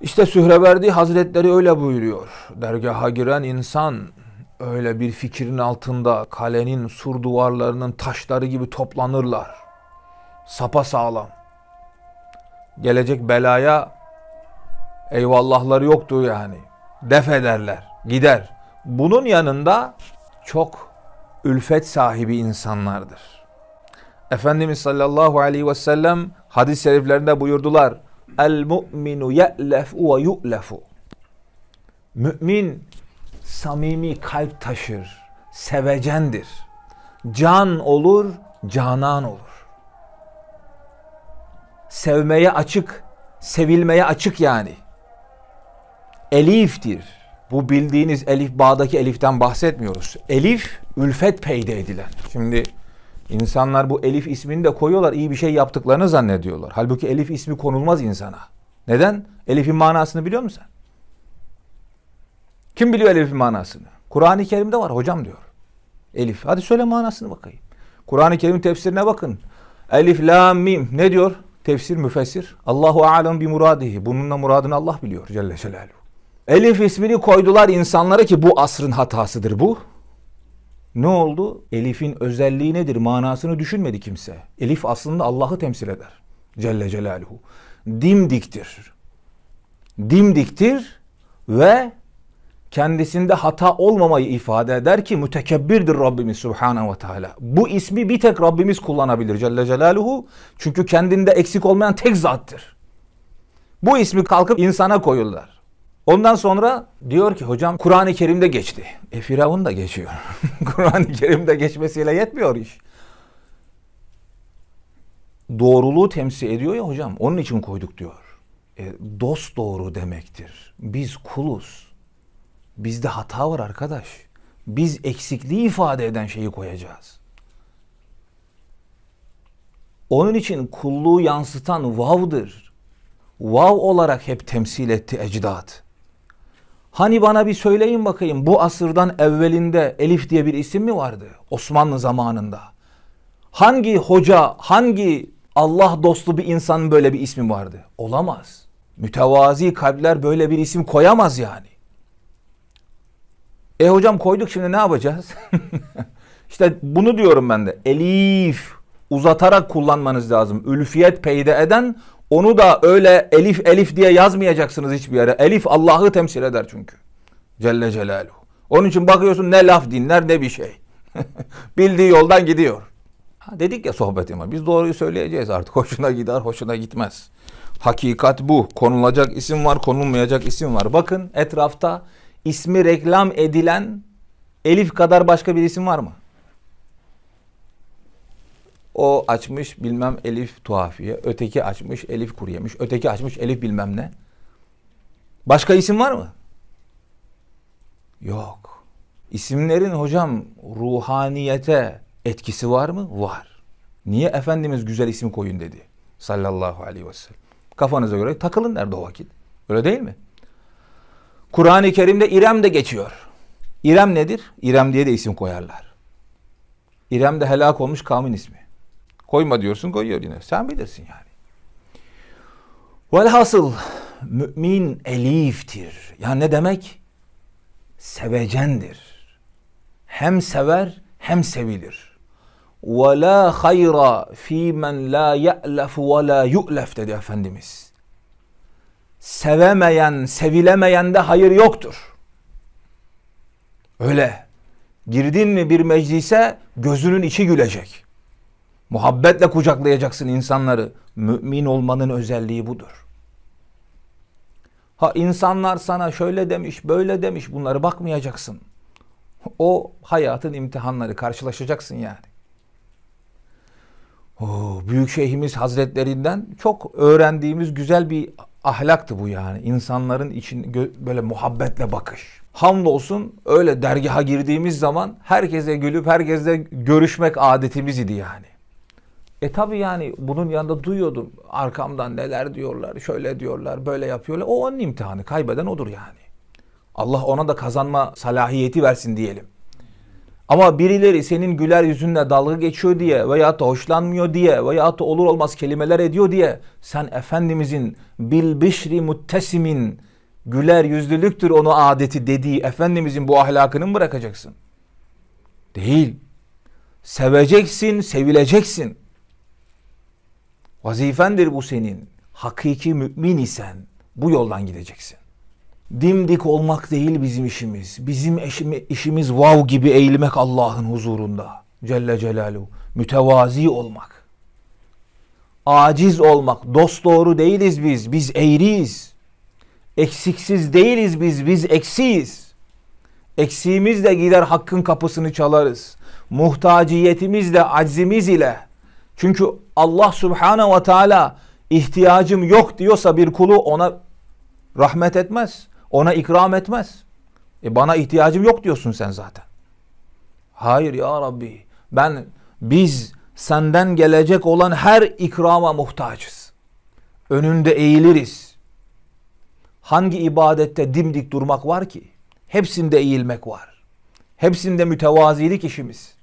İşte Sühreverdi Hazretleri öyle buyuruyor. Dergaha giren insan öyle bir fikrin altında kalenin sur duvarlarının taşları gibi toplanırlar. Sapa sağlam. Gelecek belaya eyvallahları yoktu yani. Def ederler, gider. Bunun yanında çok ülfet sahibi insanlardır. Efendimiz sallallahu aleyhi ve sellem hadis-i şeriflerinde buyurdular. El mu'minu ye'lefu ve yu'lefu. Mümin samimi kalp taşır, sevecendir. Can olur, canan olur. Sevmeye açık, sevilmeye açık yani. Elif'tir. Bu bildiğiniz elif bağdaki eliften bahsetmiyoruz. Elif ülfet peyde edilen. Şimdi İnsanlar bu Elif ismini de koyuyorlar. iyi bir şey yaptıklarını zannediyorlar. Halbuki Elif ismi konulmaz insana. Neden? Elif'in manasını biliyor musun sen? Kim biliyor Elif'in manasını? Kur'an-ı Kerim'de var hocam diyor. Elif. Hadi söyle manasını bakayım. Kur'an-ı Kerim'in tefsirine bakın. Elif, la, mim. Ne diyor? Tefsir, müfessir. Allahu alem bi muradihi. Bununla muradını Allah biliyor Celle Celaluhu. Elif ismini koydular insanlara ki bu asrın hatasıdır bu. Ne oldu? Elif'in özelliği nedir? Manasını düşünmedi kimse. Elif aslında Allah'ı temsil eder. Celle Celaluhu. Dimdiktir. Dimdiktir ve kendisinde hata olmamayı ifade eder ki mütekebbirdir Rabbimiz Subhanahu ve Teala. Bu ismi bir tek Rabbimiz kullanabilir Celle Celaluhu. Çünkü kendinde eksik olmayan tek zattır. Bu ismi kalkıp insana koyurlar. Ondan sonra diyor ki hocam Kur'an-ı Kerim'de geçti. E Firavun da geçiyor. Kur'an-ı Kerim'de geçmesiyle yetmiyor iş. Doğruluğu temsil ediyor ya hocam. Onun için koyduk diyor. E, dost doğru demektir. Biz kuluz. Bizde hata var arkadaş. Biz eksikliği ifade eden şeyi koyacağız. Onun için kulluğu yansıtan vav'dır. Vav olarak hep temsil etti ecdat. Hani bana bir söyleyin bakayım bu asırdan evvelinde Elif diye bir isim mi vardı Osmanlı zamanında? Hangi hoca, hangi Allah dostu bir insanın böyle bir ismi vardı? Olamaz. Mütevazi kalpler böyle bir isim koyamaz yani. E hocam koyduk şimdi ne yapacağız? İşte bunu diyorum ben de. Elif uzatarak kullanmanız lazım. Ülfiyet peyde eden onu da öyle elif elif diye yazmayacaksınız hiçbir yere. Elif Allah'ı temsil eder çünkü. Celle Celaluhu. Onun için bakıyorsun ne laf dinler ne bir şey. Bildiği yoldan gidiyor. dedik ya sohbetime biz doğruyu söyleyeceğiz artık. Hoşuna gider hoşuna gitmez. Hakikat bu. Konulacak isim var konulmayacak isim var. Bakın etrafta ismi reklam edilen Elif kadar başka bir isim var mı? O açmış bilmem Elif tuhafiye. Öteki açmış Elif kuru Öteki açmış Elif bilmem ne. Başka isim var mı? Yok. İsimlerin hocam ruhaniyete etkisi var mı? Var. Niye Efendimiz güzel isim koyun dedi. Sallallahu aleyhi ve sellem. Kafanıza göre takılın nerede o vakit. Öyle değil mi? Kur'an-ı Kerim'de İrem de geçiyor. İrem nedir? İrem diye de isim koyarlar. İrem de helak olmuş kavmin ismi. Koyma diyorsun koyuyor yine. Sen bilirsin yani. Velhasıl mümin eliftir. Yani ne demek? Sevecendir. Hem sever hem sevilir. Ve la hayra fi men la ye'lef ve la yu'lef dedi Efendimiz. Sevemeyen, sevilemeyende hayır yoktur. Öyle. Girdin mi bir meclise gözünün içi gülecek. Muhabbetle kucaklayacaksın insanları. Mümin olmanın özelliği budur. Ha insanlar sana şöyle demiş, böyle demiş bunları bakmayacaksın. O hayatın imtihanları karşılaşacaksın yani. Oo, Büyük Şeyhimiz Hazretlerinden çok öğrendiğimiz güzel bir ahlaktı bu yani. İnsanların için böyle muhabbetle bakış. Hamdolsun öyle dergaha girdiğimiz zaman herkese gülüp herkesle görüşmek adetimiz idi yani. E tabi yani bunun yanında duyuyordum arkamdan neler diyorlar, şöyle diyorlar, böyle yapıyorlar. O onun imtihanı. Kaybeden odur yani. Allah ona da kazanma salahiyeti versin diyelim. Ama birileri senin güler yüzünle dalga geçiyor diye veya da hoşlanmıyor diye veya da olur olmaz kelimeler ediyor diye sen Efendimizin bil bişri muttesimin güler yüzlülüktür onu adeti dediği Efendimizin bu ahlakını mı bırakacaksın? Değil. Seveceksin, sevileceksin. Vazifendir bu senin. Hakiki mümin isen bu yoldan gideceksin. Dimdik olmak değil bizim işimiz. Bizim eşimi, işimiz vav gibi eğilmek Allah'ın huzurunda. Celle Celaluhu. Mütevazi olmak. Aciz olmak. Dost doğru değiliz biz. Biz eğriyiz. Eksiksiz değiliz biz. Biz eksiyiz. Eksiğimizle gider hakkın kapısını çalarız. Muhtaciyetimiz de aczimiz ile çünkü Allah subhanahu ve teala ihtiyacım yok diyorsa bir kulu ona rahmet etmez. Ona ikram etmez. E bana ihtiyacım yok diyorsun sen zaten. Hayır ya Rabbi ben biz senden gelecek olan her ikrama muhtaçız. Önünde eğiliriz. Hangi ibadette dimdik durmak var ki? Hepsinde eğilmek var. Hepsinde mütevazilik işimiz.